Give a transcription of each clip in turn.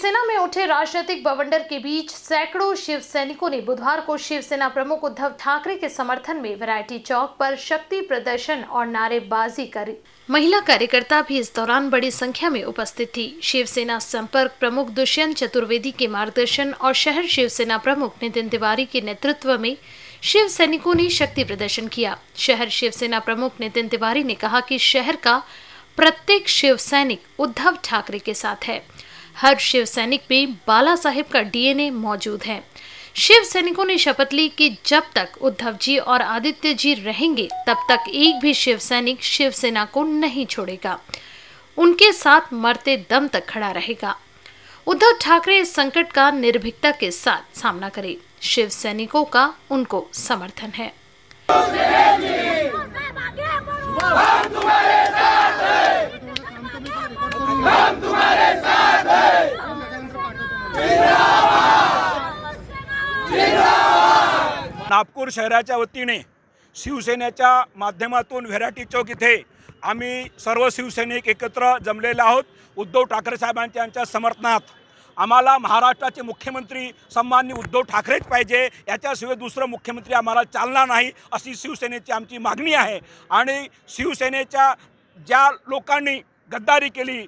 शिवसेना में उठे राजनीतिक बवंडर के बीच सैकड़ों शिव सैनिकों ने बुधवार को शिवसेना प्रमुख उद्धव ठाकरे के समर्थन में वैरायटी चौक पर शक्ति प्रदर्शन और नारेबाजी करी महिला कार्यकर्ता भी इस दौरान बड़ी संख्या में उपस्थित थी शिवसेना संपर्क प्रमुख दुष्यंत चतुर्वेदी के मार्गदर्शन और शहर शिवसेना प्रमुख नितिन तिवारी के नेतृत्व में शिव सैनिकों ने शक्ति प्रदर्शन किया शहर शिवसेना प्रमुख नितिन तिवारी ने कहा कि शहर का प्रत्येक शिव सैनिक उद्धव ठाकरे के साथ है हर शिव सैनिक में बाला साहेब का डीएनए मौजूद है शिव सैनिकों ने शपथ ली कि जब तक उद्धव जी और आदित्य जी रहेंगे तब तक एक भी शिव सैनिक शिवसेना को नहीं छोड़ेगा उनके साथ मरते दम तक खड़ा रहेगा उद्धव ठाकरे इस संकट का निर्भीकता के साथ सामना करे शिव सैनिकों का उनको समर्थन है नागपूर शहराच्या वतीने शिवसेनेच्या माध्यमातून व्हेरायटी चौक इथे आम्ही सर्व शिवसैनिक एकत्र जमलेले आहोत उद्धव ठाकरे साहेबांच्या यांच्या समर्थनात आम्हाला महाराष्ट्राचे मुख्यमंत्री सन्मान्य उद्धव ठाकरेच पाहिजे याच्याशिवाय दुसरं मुख्यमंत्री आम्हाला चालणार नाही अशी शिवसेनेची आमची मागणी आहे आणि शिवसेनेच्या ज्या लोकांनी गद्दारी के लिए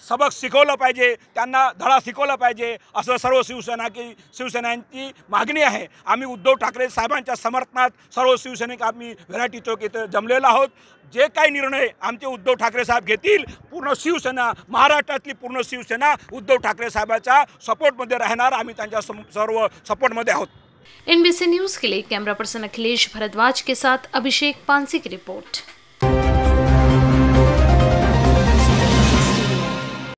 सबक शिकवल पाजे धडा शिकवला पाजे अस सर्व शिवसेना की शिवसेनांची मागणी आहे आम्ही उद्धव ठाकरे साहेबांच्या समर्थनात सर्व शिवसैनिक आम्मी व्हरायटी चौक इथं जमलेलो आहोत जे का निर्णय आमचे उद्धव ठाकरे साहेब घेतील पूर्ण शिवसेना महाराष्ट्री पूर्ण शिवसेना उद्धव ठाकरे साहेबाच्या सपोर्ट मध्य आम्ही त्यांच्या सर्व सपोर्टमध्ये आहोत एनबीसी न्यूज के लिए कैमरा पर्सन अखिलेश भरद्वाज के साथ अभिषेक पानसी की रिपोर्ट